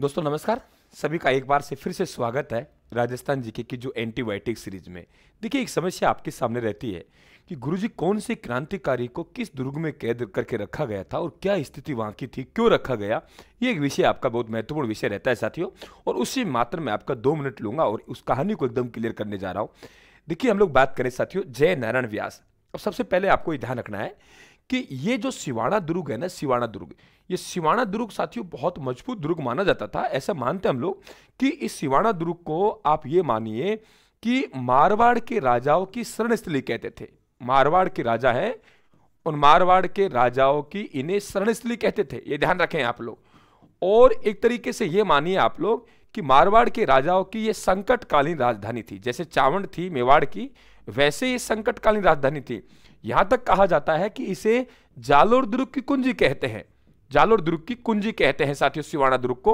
दोस्तों नमस्कार सभी का एक बार से फिर से स्वागत है राजस्थान जीके की जो एंटीबायोटिक सीरीज में देखिए एक समस्या आपके सामने रहती है कि गुरुजी कौन से क्रांतिकारी को किस दुर्ग में कैद करके रखा गया था और क्या स्थिति वहाँ की थी क्यों रखा गया ये एक विषय आपका बहुत महत्वपूर्ण विषय रहता है साथियों और उसी मात्र में आपका दो मिनट लूंगा और उस कहानी को एकदम क्लियर करने जा रहा हूँ देखिए हम लोग बात करें साथियों जय नारायण व्यास अब सबसे पहले आपको ध्यान रखना है कि ये जो सिवाणा दुर्ग है ना सिवाणा दुर्ग ये सिवाणा दुर्ग साथियों बहुत मजबूत दुर्ग माना जाता था ऐसा मानते हम लोग कि इस सिवाणा दुर्ग को आप ये मानिए कि मारवाड़ के राजाओं की स्थली कहते थे मारवाड़ के राजा है उन मारवाड़ के राजाओं की इन्हें शरणस्थली कहते थे ये ध्यान रखें आप लोग और एक तरीके से ये मानिए आप लोग कि मारवाड़ के राजाओं की ये संकटकालीन राजधानी थी जैसे चावंड थी मेवाड़ की वैसे ये संकटकालीन राजधानी थी यहां तक कहा जाता है कि इसे जालोर दुर्ग की कुंजी कहते हैं जालोर दुर्ग की कुंजी कहते हैं साथियों शिवाणा दुर्ग को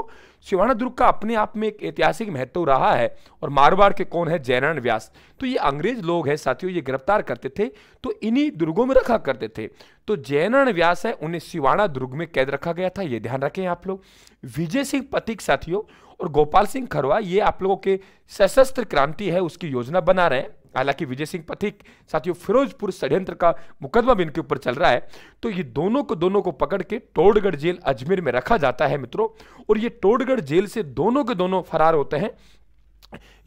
शिवाणा दुर्ग का अपने आप में एक ऐतिहासिक महत्व रहा है और मारवाड़ के कौन है जैनारायण व्यास तो ये अंग्रेज लोग हैं साथियों ये गिरफ्तार करते थे तो इन्हीं दुर्गों में रखा करते थे तो जैनारायण व्यास है उन्हें शिवाणा दुर्ग में कैद रखा गया था ये ध्यान रखें आप लोग विजय सिंह पतिक साथियों और गोपाल सिंह खरवा ये आप लोगों के सशस्त्र क्रांति है उसकी योजना बना रहे हैं हालांकि विजय सिंह पथिक साथियों फिरोजपुर षड्यंत्र का मुकदमा भी इनके ऊपर चल रहा है तो ये दोनों को दोनों को पकड़ के टोडगढ़ जेल अजमेर में रखा जाता है मित्रों और ये टोडगढ़ जेल से दोनों के दोनों फरार होते हैं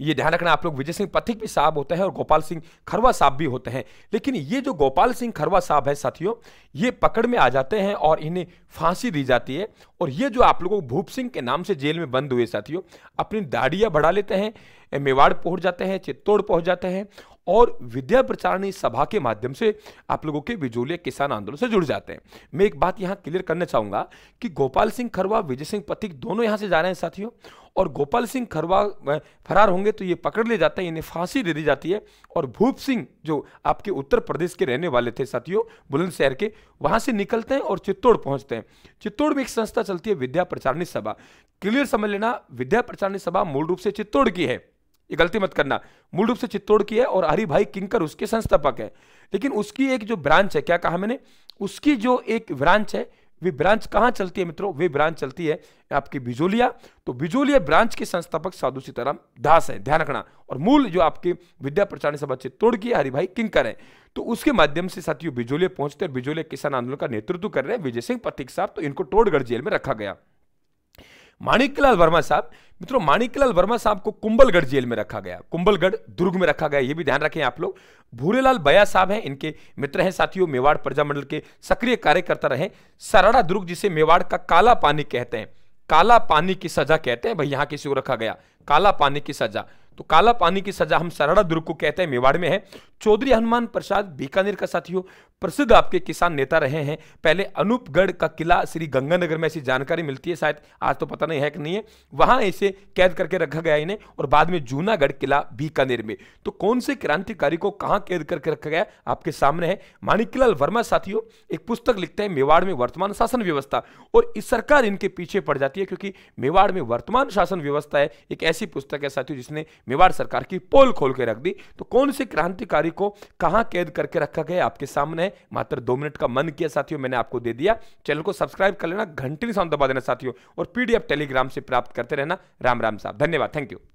ये ध्यान रखना आप लोग विजय सिंह पथिक भी साहब होते हैं और गोपाल सिंह खरवा साहब भी होते हैं लेकिन ये जो गोपाल सिंह खरवा साहब है साथियों ये पकड़ में आ जाते हैं और इन्हें फांसी दी जाती है और ये जो आप लोगों को भूप सिंह के नाम से जेल में बंद हुए साथियों अपनी दाढ़ियाँ बढ़ा लेते हैं मेवाड़ पहुँच जाते हैं चित्तौड़ पहुँच जाते हैं और विद्या प्रचारणी सभा के माध्यम से आप लोगों के बिजोलिया किसान आंदोलन से जुड़ जाते हैं मैं एक बात यहाँ क्लियर करना चाहूंगा कि गोपाल सिंह खरवा विजय सिंह पथिक दोनों यहाँ से जा रहे हैं साथियों और गोपाल सिंह खरवा फरार होंगे तो ये पकड़ लिए जाते हैं इन्हें फांसी दे दी जाती है और भूप सिंह जो आपके उत्तर प्रदेश के रहने वाले थे साथियों बुलंदशहर के वहां से निकलते हैं और चित्तौड़ पहुंचते हैं चित्तौड़ में एक संस्था चलती है विद्या प्रचारणी सभा क्लियर समझ लेना विद्या प्रचारणी सभा मूल रूप से चित्तौड़ की है ये गलती मत करना मूल रूप से चित्तौड़ की है और हरि भाई किंकर उसके संस्थापक है लेकिन उसकी एक जो ब्रांच है क्या कहा मैंने उसकी जो एक ब्रांच है वे ब्रांच कहाँ चलती है मित्रों वे ब्रांच चलती है आपकी बिजोलिया तो बिजोलिया ब्रांच के संस्थापक साधु सीताराम दास हैं ध्यान रखना और मूल जो आपके विद्या प्रचारण सभा चित्तौड़ की हरि भाई किंकर है तो उसके माध्यम से साथियों बिजोलिया पहुंचते और बिजोलिया किसान आंदोलन का नेतृत्व कर रहे हैं विजय सिंह पथिक साहब तो इनको टोड़गढ़ जेल में रखा गया माणिकलाल वर्मा साहब मित्रों माणिकलाल वर्मा साहब को कुंबलगढ़ जेल में रखा गया कुंबलगढ़ दुर्ग में रखा गया ये भी ध्यान रखें आप लोग भूरेलाल बया साहब हैं इनके मित्र हैं साथियों मेवाड़ प्रजामंडल के सक्रिय कार्यकर्ता रहे सराड़ा दुर्ग जिसे मेवाड़ का काला पानी कहते हैं काला पानी की सजा कहते हैं भाई यहां किसी को रखा गया काला पानी की सजा तो काला पानी की सजा हम सराड़ा दुर्ग को कहते हैं मेवाड़ में है चौधरी हनुमान प्रसाद बीकानेर का साथी हो प्रसिद्ध आपके किसान नेता रहे हैं पहले अनूपगढ़ का किला श्री गंगानगर में ऐसी जानकारी मिलती है शायद आज तो पता नहीं है कि नहीं है वहां इसे कैद करके रखा गया इन्हें और बाद में जूनागढ़ किला बीकानेर में तो कौन से क्रांतिकारी को कहाँ कैद करके रखा गया आपके सामने है माणिकलाल वर्मा साथियों एक पुस्तक लिखते हैं मेवाड़ में वर्तमान शासन व्यवस्था और इस सरकार इनके पीछे पड़ जाती है क्योंकि मेवाड़ में वर्तमान शासन व्यवस्था है एक ऐसी पुस्तक है साथियों जिसने मेवाड़ सरकार की पोल खोल के रख दी तो कौन से क्रांतिकारी को कहां कैद करके रखा गया आपके सामने मात्र दो मिनट का मन किया साथियों मैंने आपको दे दिया चैनल को सब्सक्राइब कर लेना घंटी साउंड दबा देना साथियों और पीडीएफ टेलीग्राम से प्राप्त करते रहना राम राम साहब धन्यवाद थैंक यू